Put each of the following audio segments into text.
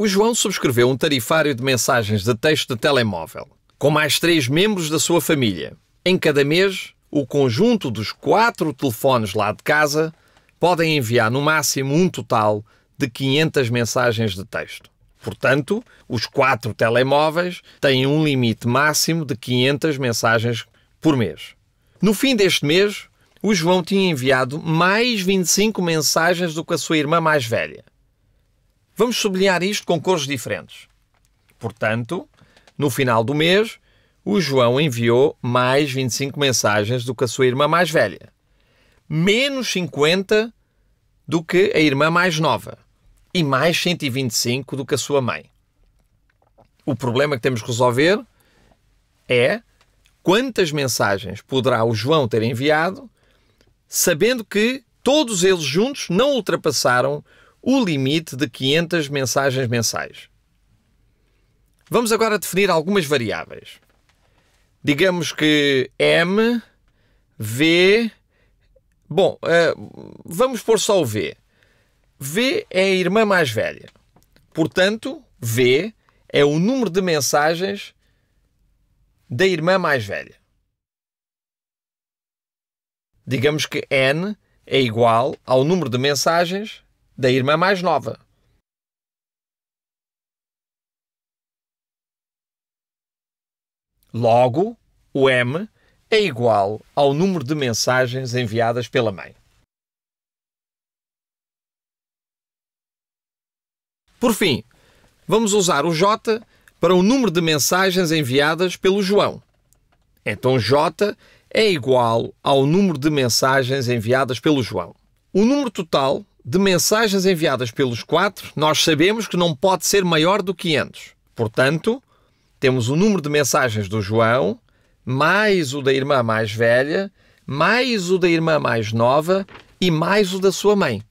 O João subscreveu um tarifário de mensagens de texto de telemóvel, com mais três membros da sua família. Em cada mês, o conjunto dos quatro telefones lá de casa podem enviar no máximo um total de 500 mensagens de texto. Portanto, os quatro telemóveis têm um limite máximo de 500 mensagens por mês. No fim deste mês, o João tinha enviado mais 25 mensagens do que a sua irmã mais velha. Vamos sublinhar isto com cores diferentes. Portanto, no final do mês, o João enviou mais 25 mensagens do que a sua irmã mais velha, menos 50 do que a irmã mais nova e mais 125 do que a sua mãe. O problema que temos que resolver é quantas mensagens poderá o João ter enviado, sabendo que todos eles juntos não ultrapassaram o limite de 500 mensagens mensais. Vamos agora definir algumas variáveis. Digamos que M, V. Bom, eh, vamos pôr só o V. V é a irmã mais velha. Portanto, V é o número de mensagens da irmã mais velha. Digamos que N é igual ao número de mensagens da irmã mais nova. Logo, o M é igual ao número de mensagens enviadas pela mãe. Por fim, vamos usar o J para o número de mensagens enviadas pelo João. Então J é igual ao número de mensagens enviadas pelo João. O número total de mensagens enviadas pelos quatro, nós sabemos que não pode ser maior do que 500. Portanto, temos o número de mensagens do João, mais o da irmã mais velha, mais o da irmã mais nova e mais o da sua mãe.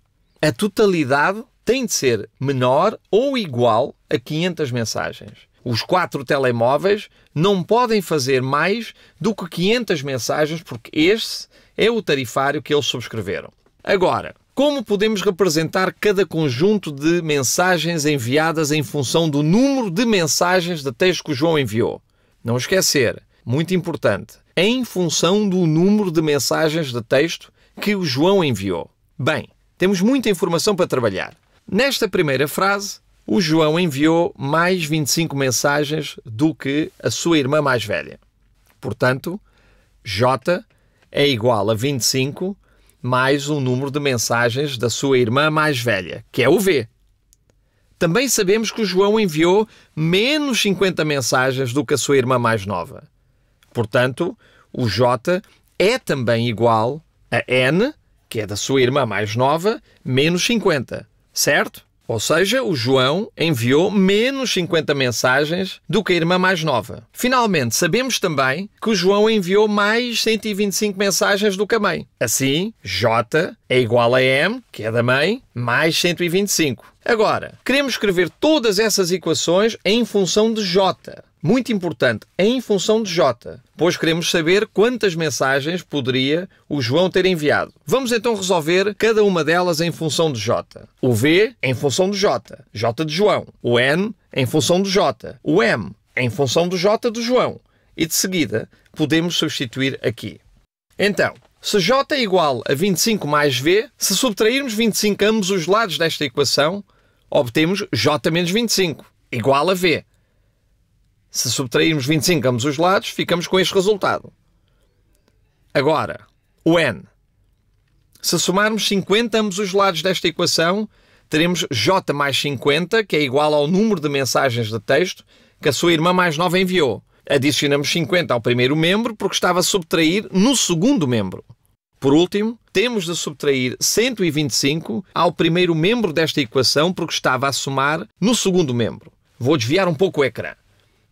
A totalidade tem de ser menor ou igual a 500 mensagens. Os quatro telemóveis não podem fazer mais do que 500 mensagens, porque este é o tarifário que eles subscreveram. Agora, como podemos representar cada conjunto de mensagens enviadas em função do número de mensagens de texto que João enviou? Não esquecer, muito importante, em função do número de mensagens de texto que o João enviou. Bem, temos muita informação para trabalhar. Nesta primeira frase, o João enviou mais 25 mensagens do que a sua irmã mais velha. Portanto, J é igual a 25 mais o número de mensagens da sua irmã mais velha, que é o V. Também sabemos que o João enviou menos 50 mensagens do que a sua irmã mais nova. Portanto, o J é também igual a N, que é da sua irmã mais nova, menos 50, certo? Ou seja, o João enviou menos 50 mensagens do que a irmã mais nova. Finalmente, sabemos também que o João enviou mais 125 mensagens do que a mãe. Assim, J é igual a M, que é da mãe, mais 125. Agora, queremos escrever todas essas equações em função de J. Muito importante, em função de J, pois queremos saber quantas mensagens poderia o João ter enviado. Vamos então resolver cada uma delas em função de J. O V em função de J, J de João. O N em função de J. O M em função do J do João. E de seguida podemos substituir aqui. Então, se J é igual a 25 mais V, se subtrairmos 25 ambos os lados desta equação, obtemos J menos 25, igual a V. Se subtrairmos 25 ambos os lados, ficamos com este resultado. Agora, o n. Se somarmos 50 ambos os lados desta equação, teremos j mais 50, que é igual ao número de mensagens de texto que a sua irmã mais nova enviou. Adicionamos 50 ao primeiro membro porque estava a subtrair no segundo membro. Por último, temos de subtrair 125 ao primeiro membro desta equação porque estava a somar no segundo membro. Vou desviar um pouco o ecrã.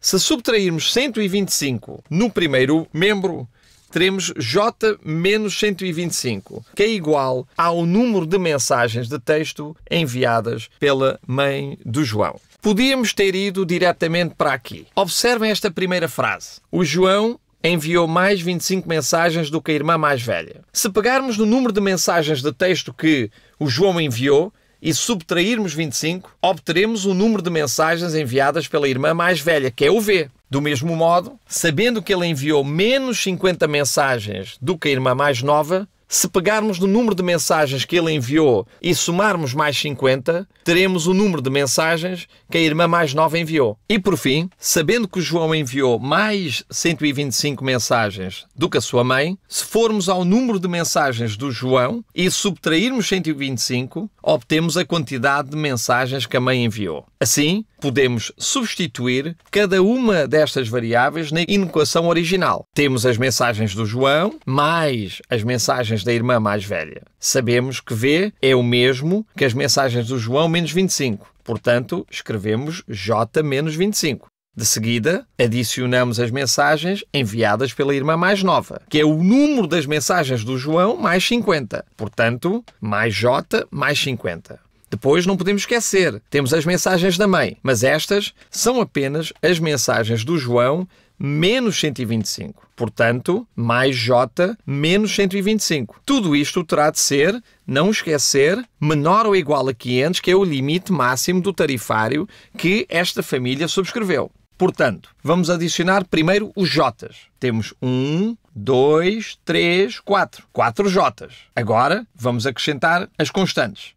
Se subtrairmos 125 no primeiro membro, teremos J menos 125, que é igual ao número de mensagens de texto enviadas pela mãe do João. Podíamos ter ido diretamente para aqui. Observem esta primeira frase. O João enviou mais 25 mensagens do que a irmã mais velha. Se pegarmos no número de mensagens de texto que o João enviou, e subtrairmos 25, obteremos o número de mensagens enviadas pela irmã mais velha, que é o V. Do mesmo modo, sabendo que ele enviou menos 50 mensagens do que a irmã mais nova, se pegarmos no número de mensagens que ele enviou e somarmos mais 50, teremos o número de mensagens que a irmã mais nova enviou. E por fim, sabendo que João enviou mais 125 mensagens do que a sua mãe, se formos ao número de mensagens do João e subtrairmos 125, obtemos a quantidade de mensagens que a mãe enviou. Assim, podemos substituir cada uma destas variáveis na inequação original. Temos as mensagens do João mais as mensagens da irmã mais velha. Sabemos que V é o mesmo que as mensagens do João menos 25. Portanto, escrevemos J menos 25. De seguida, adicionamos as mensagens enviadas pela irmã mais nova, que é o número das mensagens do João mais 50. Portanto, mais J mais 50. Depois não podemos esquecer, temos as mensagens da mãe, mas estas são apenas as mensagens do João menos 125. Portanto, mais J menos 125. Tudo isto terá de ser, não esquecer, menor ou igual a 500, que é o limite máximo do tarifário que esta família subscreveu. Portanto, vamos adicionar primeiro os J's. Temos 1, 2, 3, 4. 4 J's. Agora, vamos acrescentar as constantes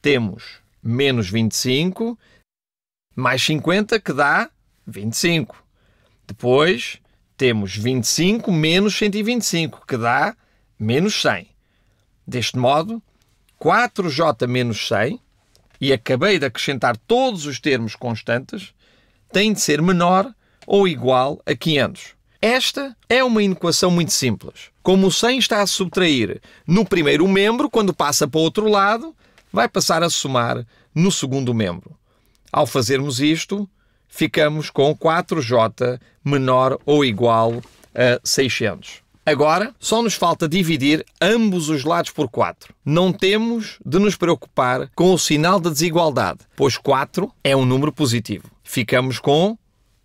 temos menos 25 mais 50, que dá 25. Depois temos 25 menos 125, que dá menos 100. Deste modo, 4j menos 100, e acabei de acrescentar todos os termos constantes, tem de ser menor ou igual a 500. Esta é uma inequação muito simples. Como o 100 está a subtrair no primeiro membro, quando passa para o outro lado, vai passar a somar no segundo membro. Ao fazermos isto, ficamos com 4J menor ou igual a 600. Agora, só nos falta dividir ambos os lados por 4. Não temos de nos preocupar com o sinal da desigualdade, pois 4 é um número positivo. Ficamos com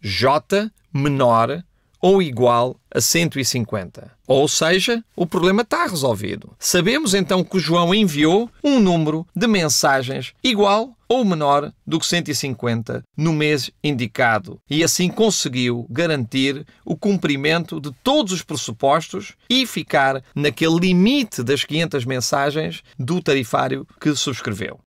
J menor ou igual a 150. Ou seja, o problema está resolvido. Sabemos então que João enviou um número de mensagens igual ou menor do que 150 no mês indicado e assim conseguiu garantir o cumprimento de todos os pressupostos e ficar naquele limite das 500 mensagens do tarifário que subscreveu.